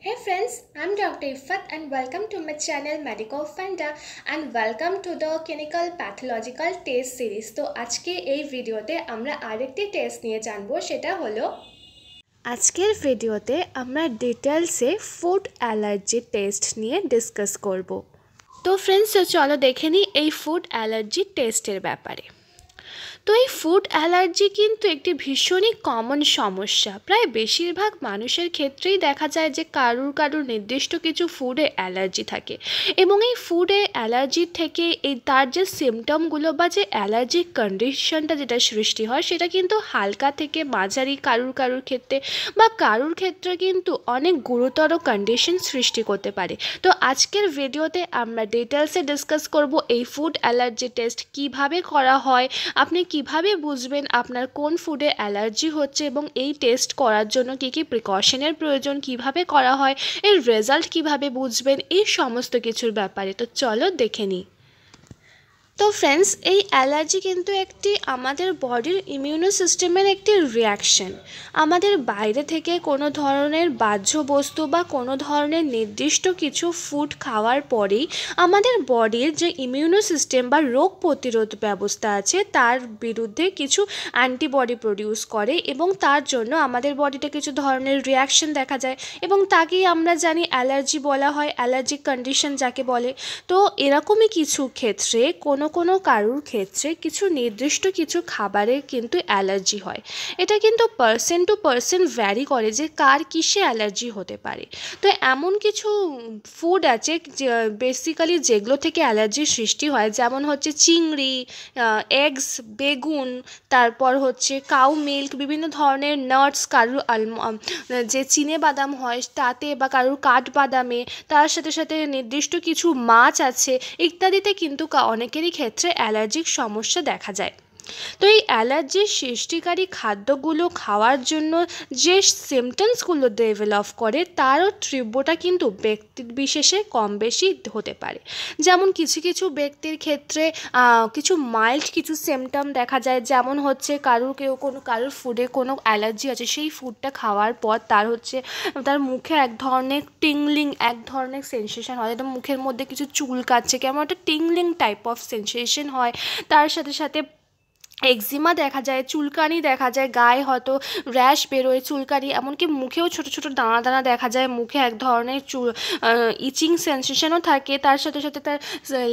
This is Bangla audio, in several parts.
Hey friends, I'm Dr. Ifat and welcome to my channel Medico Fanda and welcome to the clinical pathological test series. তো আজকে এই ভিডিওতে আমরা আরেকটি টেস্ট নিয়ে জানবো সেটা হলো আজকের ভিডিওতে আমরা ডিটেলসে ফুড অ্যালার্জি টেস্ট নিয়ে ডিসকাস করব তো ফ্রেন্ডস চলো দেখে নিই এই ফুড অ্যালার্জি টেস্টের ব্যাপারে তো এই ফুড অ্যালার্জি কিন্তু একটি ভীষণই কমন সমস্যা প্রায় বেশিরভাগ মানুষের ক্ষেত্রেই দেখা যায় যে কারুর কারুর নির্দিষ্ট কিছু ফুডে অ্যালার্জি থাকে এবং এই ফুডে অ্যালার্জি থেকে এই তার যে সিমটমগুলো বা যে অ্যালার্জিক কন্ডিশনটা যেটা সৃষ্টি হয় সেটা কিন্তু হালকা থেকে মাঝারি কারুর কারুর ক্ষেত্রে বা কারুর ক্ষেত্রে কিন্তু অনেক গুরুতর কন্ডিশন সৃষ্টি করতে পারে তো আজকের ভিডিওতে আমরা ডিটেলসে ডিসকাস করব এই ফুড অ্যালার্জি টেস্ট কিভাবে করা হয় আপনি কি কিভাবে বুঝবেন আপনার কোন ফুডে অ্যালার্জি হচ্ছে এবং এই টেস্ট করার জন্য কী কী প্রিকশনের প্রয়োজন কিভাবে করা হয় এর রেজাল্ট কিভাবে বুঝবেন এই সমস্ত কিছুর ব্যাপারে তো চলো দেখে নিই তো ফ্রেন্ডস এই অ্যালার্জি কিন্তু একটি আমাদের বডির ইমিউনো সিস্টেমের একটি রিয়াকশন আমাদের বাইরে থেকে কোনো ধরনের বাহ্য বস্তু বা কোনো ধরনের নির্দিষ্ট কিছু ফুড খাওয়ার পরেই আমাদের বডির যে ইমিউনো সিস্টেম বা রোগ প্রতিরোধ ব্যবস্থা আছে তার বিরুদ্ধে কিছু অ্যান্টিবডি প্রডিউস করে এবং তার জন্য আমাদের বডিতে কিছু ধরনের রিয়াকশন দেখা যায় এবং তাকেই আমরা জানি অ্যালার্জি বলা হয় অ্যালার্জিক কন্ডিশন যাকে বলে তো এরকমই কিছু ক্ষেত্রে কোনো কোনো কারুর ক্ষেত্রে কিছু নির্দিষ্ট কিছু খাবারের কিন্তু অ্যালার্জি হয় এটা কিন্তু পার্সেন টু পার্সেন ভ্যারি করে যে কার কিসে অ্যালার্জি হতে পারে তো এমন কিছু ফুড আছে বেসিক্যালি যেগুলো থেকে অ্যালার্জির সৃষ্টি হয় যেমন হচ্ছে চিংড়ি এগস বেগুন তারপর হচ্ছে কাউ মিল্ক বিভিন্ন ধরনের নাটস কারুর যে চিনে বাদাম হয় তাতে বা কারুর কাঠ বাদামে তার সাথে সাথে নির্দিষ্ট কিছু মাছ আছে ইত্যাদিতে কিন্তু অনেকেরই ক্ষেত্রে অ্যালার্জিক সমস্যা দেখা যায় তো এই অ্যালার্জির সৃষ্টিকারী খাদ্যগুলো খাওয়ার জন্য যে সিমটমসগুলো ডেভেলপ করে তারও তীব্রতা কিন্তু ব্যক্তি বিশেষে কম বেশি হতে পারে যেমন কিছু কিছু ব্যক্তির ক্ষেত্রে কিছু মাইল্ড কিছু সিমটম দেখা যায় যেমন হচ্ছে কারুর কেউ কোনো কারুর ফুডে কোনো অ্যালার্জি আছে সেই ফুডটা খাওয়ার পর তার হচ্ছে তার মুখে এক ধরনের টিংলিং এক ধরনের সেন্সেশন হয় মুখের মধ্যে কিছু চুল কাচ্ছে কেমন একটা টিংলিং টাইপ অফ সেন্সেশন হয় তার সাথে সাথে এক্সিমা দেখা যায় চুলকানি দেখা যায় গায়ে হয়তো র্যাশ বেরোয় চুলকানি এমনকি মুখেও ছোট ছোট দানা দানা দেখা যায় মুখে এক ধরনের চুল ইচিং সেন্সেশনও থাকে তার সাথে সাথে তার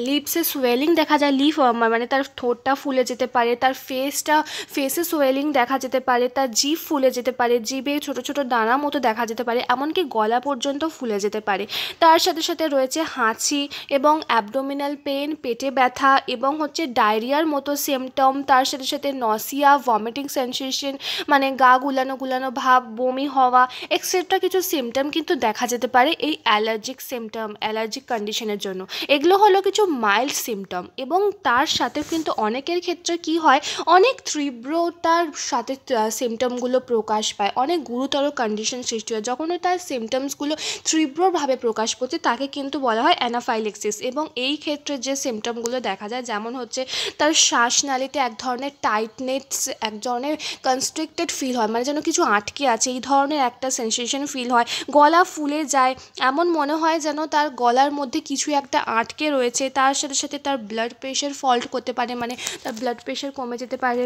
লিপসে সোয়েলিং দেখা যায় লিপ মানে তার ঠোঁটটা ফুলে যেতে পারে তার ফেসটা ফেসে সোয়েলিং দেখা যেতে পারে তার জিভ ফুলে যেতে পারে জিভে ছোট ছোট দানা মতো দেখা যেতে পারে এমনকি গলা পর্যন্ত ফুলে যেতে পারে তার সাথে সাথে রয়েছে হাঁচি এবং অ্যাবডোমিনাল পেন পেটে ব্যথা এবং হচ্ছে ডায়রিয়ার মতো সিমটম তার সাথে সাথে নসিয়া ভমিটিং সেন্সেশন মানে গা গুলানো গুলানো ভাব বমি হওয়া এক্সেট্রা কিছু সিমটম কিন্তু দেখা যেতে পারে এই অ্যালার্জিক সিমটম অ্যালার্জিক কন্ডিশনের জন্য এগুলো হলো কিছু মাইল্ড সিমটম এবং তার সাথে কিন্তু অনেকের ক্ষেত্রে কি হয় অনেক তীব্রতার সাথে সিমটমগুলো প্রকাশ পায় অনেক গুরুতর কন্ডিশন সৃষ্টি হয় যখন তার সিমটমসগুলো তীব্রভাবে প্রকাশ করছে তাকে কিন্তু বলা হয় অ্যানাফাইলেক্সিস এবং এই ক্ষেত্রে যে সিমটমগুলো দেখা যায় যেমন হচ্ছে তার শ্বাসনালীতে এক ধরনের ধরনের মানে টাইটনেস এক ধরনের কনস্ট্রিক্টেড ফিল হয় মানে যেন কিছু আটকে আছে এই ধরনের একটা সেন্সেশন ফিল হয় গলা ফুলে যায় এমন মনে হয় যেন তার গলার মধ্যে কিছু একটা আটকে রয়েছে তার সাথে সাথে তার ব্লাড প্রেশার ফল্ট করতে পারে মানে তার ব্লাড প্রেশার কমে যেতে পারে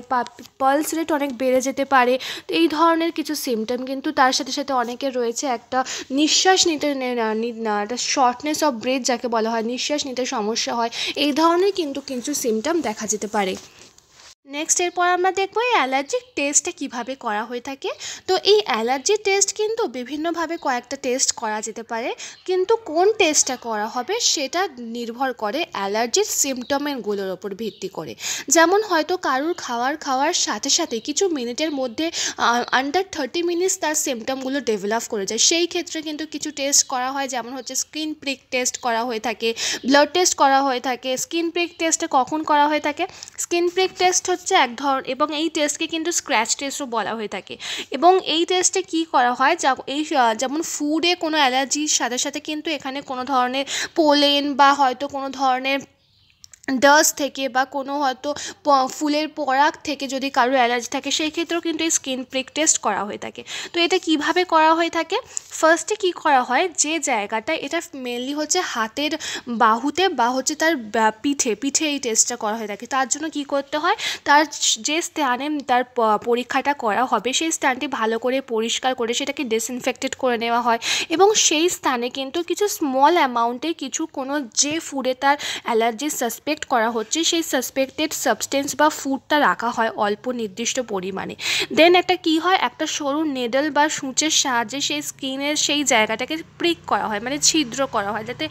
পালস রেট অনেক বেড়ে যেতে পারে তো এই ধরনের কিছু সিমটম কিন্তু তার সাথে সাথে অনেকের রয়েছে একটা নিঃশ্বাস নিতে একটা শর্টনেস অফ ব্রেথ যাকে বলা হয় নিঃশ্বাস নিতে সমস্যা হয় এই ধরনের কিন্তু কিছু সিমটম দেখা যেতে পারে নেক্সট এরপর আমরা দেখবো এই অ্যালার্জিক টেস্টটা কীভাবে করা হয়ে থাকে তো এই অ্যালার্জি টেস্ট কিন্তু বিভিন্নভাবে কয়েকটা টেস্ট করা যেতে পারে কিন্তু কোন টেস্টটা করা হবে সেটা নির্ভর করে অ্যালার্জির সিমটমেনগুলোর ওপর ভিত্তি করে যেমন হয়তো কারুর খাওয়ার খাওয়ার সাথে সাথে কিছু মিনিটের মধ্যে আন্ডার থার্টি মিনিটস তার সিমটমগুলো ডেভেলপ করে যায় সেই ক্ষেত্রে কিন্তু কিছু টেস্ট করা হয় যেমন হচ্ছে স্কিন প্রিক টেস্ট করা হয়ে থাকে ব্লাড টেস্ট করা হয়ে থাকে স্কিন প্রিক টেস্টে কখন করা হয়ে থাকে স্কিন প্রিক টেস্ট হচ্ছে হচ্ছে এক ধরন এবং এই টেস্টকে কিন্তু স্ক্র্যাচ টেস্টও বলা হয়ে থাকে এবং এই টেস্টে কি করা হয় যা এই যেমন ফুডে কোনো অ্যালার্জির সাথে সাথে কিন্তু এখানে কোনো ধরনের পোলেন বা হয়তো কোনো ধরনের ডাস্ট থেকে বা কোনো হয়তো ফুলের পরাগ থেকে যদি কারো অ্যালার্জি থাকে সেই ক্ষেত্রেও কিন্তু এই স্কিন প্রিক টেস্ট করা হয়ে থাকে তো এটা কিভাবে করা হয়ে থাকে ফার্স্টে কি করা হয় যে জায়গাটা এটা মেনলি হচ্ছে হাতের বাহুতে বা হচ্ছে তার পিঠে পিঠে এই টেস্টটা করা হয়ে থাকে তার জন্য কি করতে হয় তার যে স্থানে তার পরীক্ষাটা করা হবে সেই স্থানটি ভালো করে পরিষ্কার করে সেটাকে ডিসইনফেক্টেড করে নেওয়া হয় এবং সেই স্থানে কিন্তু কিছু স্মল অ্যামাউন্টে কিছু কোনো যে ফুডে তার অ্যালার্জি সাসপেক্ট সাসপেক্ট করা হচ্ছে সেই সাসপেক্টেড সাবস্টেন্স বা ফুডটা রাখা হয় অল্প নির্দিষ্ট পরিমাণে দেন একটা কি হয় একটা সরু নেডল বা সূঁচের সাহায্যে সেই স্কিনের সেই জায়গাটাকে প্রিক করা হয় মানে ছিদ্র করা হয় যাতে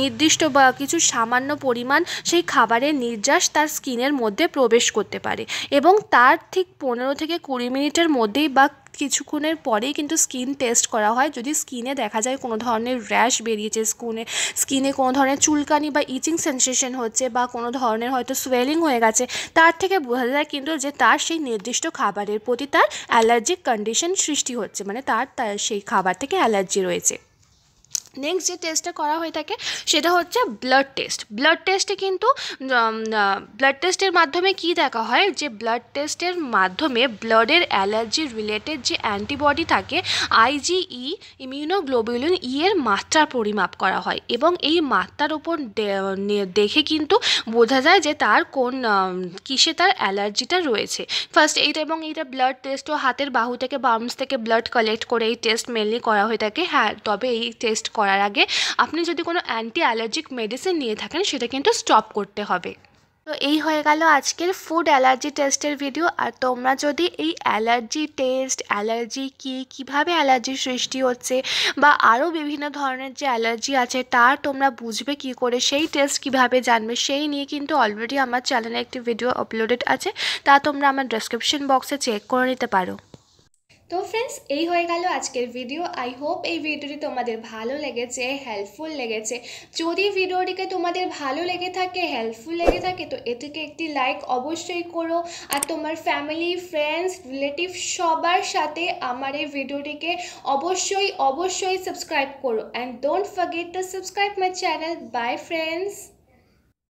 নির্দিষ্ট বা কিছু সামান্য পরিমাণ সেই খাবারের নির্যাস তার স্কিনের মধ্যে প্রবেশ করতে পারে এবং তার ঠিক পনেরো থেকে কুড়ি মিনিটের মধ্যেই বা কিছুক্ষণের পরেই কিন্তু স্কিন টেস্ট করা হয় যদি স্কিনে দেখা যায় কোনো ধরনের র্যাশ বেরিয়েছে স্কুনে স্কিনে কোনো ধরনের চুলকানি বা ইচিং সেন্সেশন হচ্ছে বা কোনো ধরনের হয়তো সোয়েলিং হয়ে গেছে তার থেকে বোঝা যায় কিন্তু যে তার সেই নির্দিষ্ট খাবারের প্রতি তার অ্যালার্জিক কন্ডিশন সৃষ্টি হচ্ছে মানে তার তার সেই খাবার থেকে অ্যালার্জি রয়েছে নেক্সট যে টেস্টটা করা হয়ে থাকে সেটা হচ্ছে ব্লাড টেস্ট ব্লাড টেস্টে কিন্তু ব্লাড টেস্টের মাধ্যমে কি দেখা হয় যে ব্লাড টেস্টের মাধ্যমে ব্লাডের অ্যালার্জি রিলেটেড যে অ্যান্টিবডি থাকে আইজিই ইমিউনোগ্লোবুলিন ই এর মাত্রা পরিমাপ করা হয় এবং এই মাত্রার উপর দেখে কিন্তু বোঝা যায় যে তার কোন কিসে তার অ্যালার্জিটা রয়েছে ফার্স্ট এইটা এবং এইটা ব্লাড টেস্টও হাতের বাহু থেকে বামস থেকে ব্লাড কালেক্ট করে এই টেস্ট মেনলি করা হয়ে থাকে হ্যাঁ তবে এই টেস্ট করার আগে আপনি যদি কোনো অ্যান্টি অ্যালার্জিক মেডিসিন নিয়ে থাকেন সেটা কিন্তু স্টপ করতে হবে তো এই হয়ে গেল আজকের ফুড অ্যালার্জি টেস্টের ভিডিও আর তোমরা যদি এই অ্যালার্জি টেস্ট অ্যালার্জি কি কিভাবে অ্যালার্জির সৃষ্টি হচ্ছে বা আরও বিভিন্ন ধরনের যে অ্যালার্জি আছে তার তোমরা বুঝবে কি করে সেই টেস্ট কিভাবে জানবে সেই নিয়ে কিন্তু অলরেডি আমার চ্যানেলে একটি ভিডিও আপলোডেড আছে তা তোমরা আমার ডেসক্রিপশন বক্সে চেক করে নিতে পারো তো ফ্রেন্ডস এই হয়ে গেল আজকের ভিডিও আই হোপ এই ভিডিওটি তোমাদের ভালো লেগেছে হেল্পফুল লেগেছে যদি ভিডিওটিকে তোমাদের ভালো লেগে থাকে হেল্পফুল লেগে থাকে তো এটিকে একটি লাইক অবশ্যই করো আর তোমার ফ্যামিলি ফ্রেন্ডস রিলেটিভ সবার সাথে আমার এই ভিডিওটিকে অবশ্যই অবশ্যই সাবস্ক্রাইব করো and don't forget to subscribe my channel bye friends